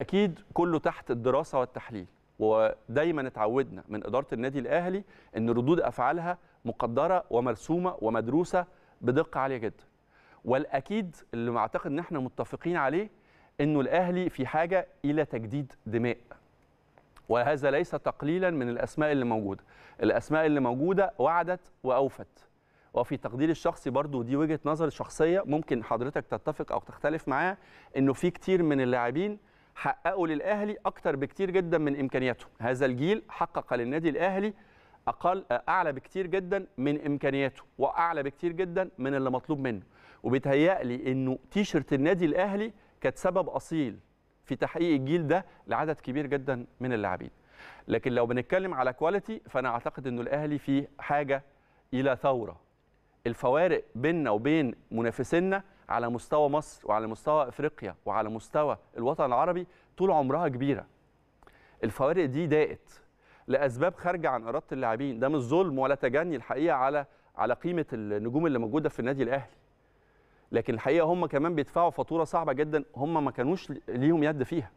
اكيد كله تحت الدراسه والتحليل ودايما اتعودنا من اداره النادي الاهلي ان ردود افعالها مقدره ومرسومه ومدروسه بدقه عاليه جدا والاكيد اللي اعتقد ان احنا متفقين عليه انه الاهلي في حاجه الى تجديد دماء وهذا ليس تقليلا من الاسماء اللي موجوده الاسماء اللي موجوده وعدت واوفت وفي تقديري الشخصي برضو دي وجهه نظر شخصيه ممكن حضرتك تتفق او تختلف معاه انه في كتير من اللاعبين حققوا للاهلي اكتر بكتير جدا من امكانياته هذا الجيل حقق للنادي الاهلي اقل اعلى بكتير جدا من امكانياته واعلى بكتير جدا من اللي مطلوب منه وبيتهيألي انه تيشرت النادي الاهلي كانت سبب اصيل في تحقيق الجيل ده لعدد كبير جدا من اللاعبين لكن لو بنتكلم على كواليتي فانا اعتقد انه الاهلي فيه حاجه الى ثوره الفوارق بيننا وبين منافسينا على مستوى مصر وعلى مستوى افريقيا وعلى مستوى الوطن العربي طول عمرها كبيره الفوارق دي ضاقت لاسباب خارجه عن اراده اللاعبين ده مش ظلم ولا تجني الحقيقه على على قيمه النجوم اللي موجوده في النادي الاهلي لكن الحقيقه هم كمان بيدفعوا فاتوره صعبه جدا هم ما كانوش ليهم يد فيها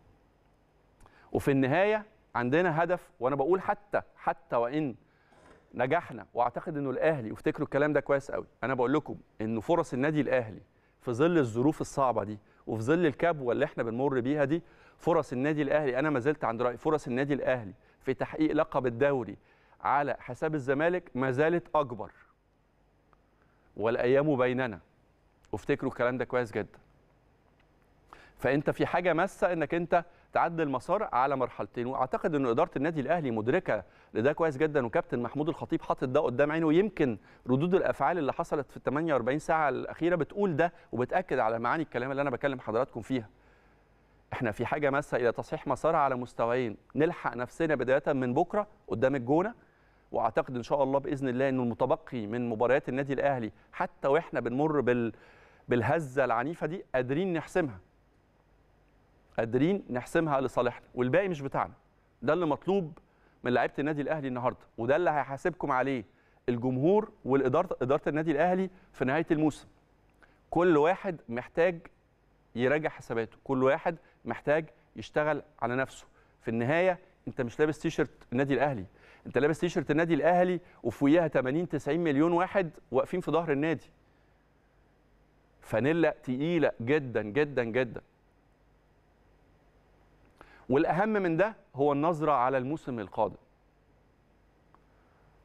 وفي النهايه عندنا هدف وانا بقول حتى حتى وان نجحنا واعتقد انه الاهلي وافتكروا الكلام ده كويس قوي انا بقول لكم انه فرص النادي الاهلي في ظل الظروف الصعبه دي وفي ظل الكبوه اللي احنا بنمر بيها دي فرص النادي الاهلي انا ما زلت عند رايي فرص النادي الاهلي في تحقيق لقب الدوري على حساب الزمالك ما زالت اكبر والايام بيننا وافتكروا الكلام ده كويس جدا فانت في حاجه ماسه انك انت تعد المسار على مرحلتين واعتقد ان اداره النادي الاهلي مدركه لده كويس جدا وكابتن محمود الخطيب حاطط ده قدام عينه ويمكن ردود الافعال اللي حصلت في ال 48 ساعه الاخيره بتقول ده وبتاكد على معاني الكلام اللي انا بكلم حضراتكم فيها احنا في حاجه ماسه الى تصحيح مسار على مستويين نلحق نفسنا بدايه من بكره قدام الجونه واعتقد ان شاء الله باذن الله انه المتبقي من مباريات النادي الاهلي حتى واحنا بنمر بال بالهزه العنيفه دي قادرين نحسمها قادرين نحسمها لصالحنا والباقي مش بتاعنا ده اللي مطلوب من لعيبه النادي الاهلي النهارده وده اللي هيحاسبكم عليه الجمهور والاداره اداره النادي الاهلي في نهايه الموسم كل واحد محتاج يراجع حساباته كل واحد محتاج يشتغل على نفسه في النهايه انت مش لابس تيشرت النادي الاهلي انت لابس تيشرت النادي الاهلي وفوقيها 80 90 مليون واحد واقفين في ظهر النادي فانيلا تقيله جدا جدا جدا والاهم من ده هو النظره على الموسم القادم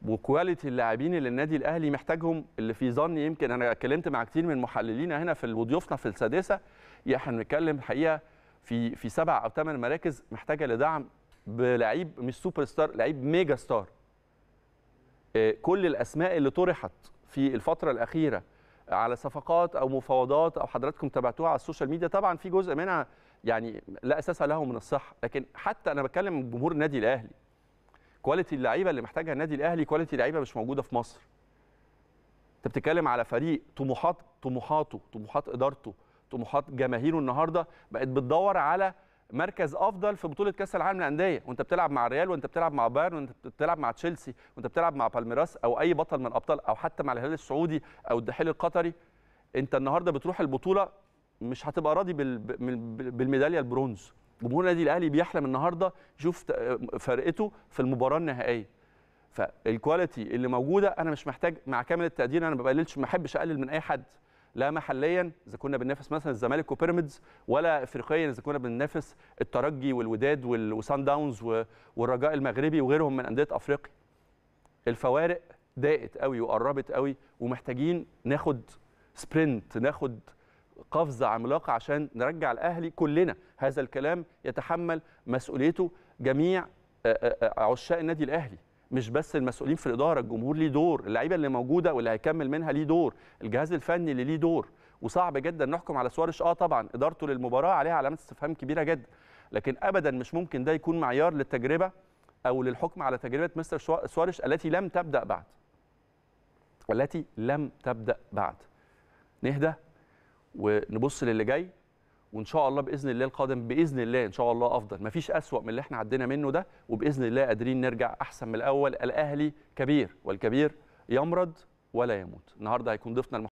وكواليتي اللاعبين اللي النادي الاهلي محتاجهم اللي في ظني يمكن انا اتكلمت مع كتير من محللينا هنا في وضيوفنا في السادسه احنا بنتكلم الحقيقه في في سبع او ثمان مراكز محتاجه لدعم بلعيب مش سوبر ستار لعيب ميجا ستار آه، كل الاسماء اللي طرحت في الفتره الاخيره على صفقات او مفاوضات او حضراتكم تابعتوها على السوشيال ميديا طبعا في جزء منها يعني لا اساس له من الصحه لكن حتى انا بتكلم جمهور النادي الاهلي كواليتي اللعيبه اللي محتاجها النادي الاهلي كواليتي لعيبه مش موجوده في مصر انت بتتكلم على فريق طموحات طموحاته طموحات ادارته طموحات جماهيره النهارده بقت بتدور على مركز افضل في بطوله كاس العالم للانديه وانت بتلعب مع الريال وانت بتلعب مع بايرن وانت بتلعب مع تشيلسي وانت بتلعب مع بالميراس او اي بطل من الابطال او حتى مع الهلال السعودي او الدحيل القطري انت النهارده بتروح البطوله مش هتبقى راضي بالميداليه البرونز جمهور النادي الاهلي بيحلم النهارده يشوف فرقته في المباراه النهائيه فالكواليتي اللي موجوده انا مش محتاج مع كامل التقدير انا ما بقللش ما بحبش اقلل من اي حد لا محليا اذا كنا بننافس مثلا الزمالك وبيراميدز ولا افريقيا اذا كنا بننافس الترجي والوداد وسان داونز والرجاء المغربي وغيرهم من انديه افريقيا الفوارق ضاقت قوي وقربت قوي ومحتاجين ناخد سبرنت ناخد قفزه عملاقه عشان نرجع الاهلي كلنا هذا الكلام يتحمل مسؤوليته جميع آه، آه، آه، عشاق النادي الاهلي مش بس المسؤولين في الاداره الجمهور ليه دور اللعيبه اللي موجوده واللي هيكمل منها ليه دور الجهاز الفني اللي ليه دور وصعب جدا نحكم على سوارش اه طبعا ادارته للمباراه عليها علامه استفهام كبيره جدا لكن ابدا مش ممكن ده يكون معيار للتجربه او للحكم على تجربه مستر سوارش التي لم تبدا بعد التي لم تبدا بعد نهدى ونبص للي جاي وان شاء الله باذن الله القادم باذن الله ان شاء الله افضل مفيش اسوا من اللي احنا عدينا منه ده وباذن الله قادرين نرجع احسن من الاول الاهلي كبير والكبير يمرض ولا يموت النهارده هيكون ضيفنا